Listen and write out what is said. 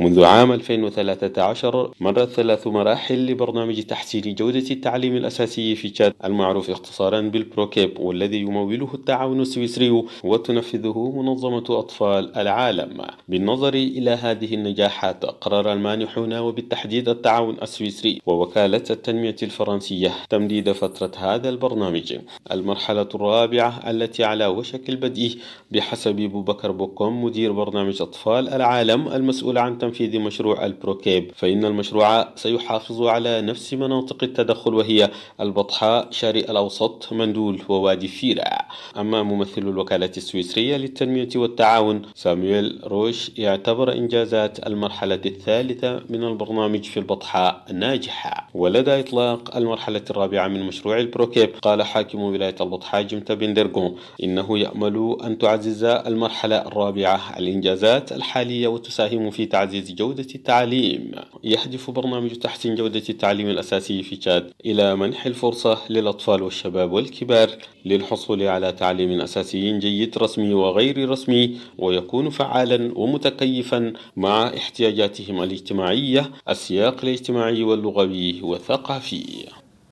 منذ عام 2013 مرت ثلاث مراحل لبرنامج تحسين جودة التعليم الأساسي في تشاد المعروف اختصارا بالبروكيب والذي يموله التعاون السويسري وتنفذه منظمة أطفال العالم بالنظر إلى هذه النجاحات قرر المانحون وبالتحديد التعاون السويسري ووكالة التنمية الفرنسية تمديد فترة هذا البرنامج المرحلة الرابعة التي على وشك البدء بحسب بوبكر بوكوم مدير برنامج أطفال العالم المسؤول عن تنفيذ مشروع البروكيب فإن المشروع سيحافظ على نفس مناطق التدخل وهي البطحاء شارع الأوسط مندول ووادي فيرا أما ممثل الوكالة السويسرية للتنمية والتعاون سامويل روش يعتبر إنجازات المرحلة الثالثة من البرنامج في البطحاء ناجحة ولدى إطلاق المرحلة الرابعة من مشروع البروكيب قال حاكم ولاية البطحاء جمتا بندرغون إنه يأمل أن تعزز المرحلة الرابعة الإنجازات الحالية وتساهم في تعزيز تعزيز جودة التعليم يهدف برنامج تحسين جودة التعليم الأساسي في تشاد إلى منح الفرصة للأطفال والشباب والكبار للحصول على تعليم أساسي جيد رسمي وغير رسمي ويكون فعالا ومتكيفا مع احتياجاتهم الاجتماعية السياق الاجتماعي واللغوي والثقافي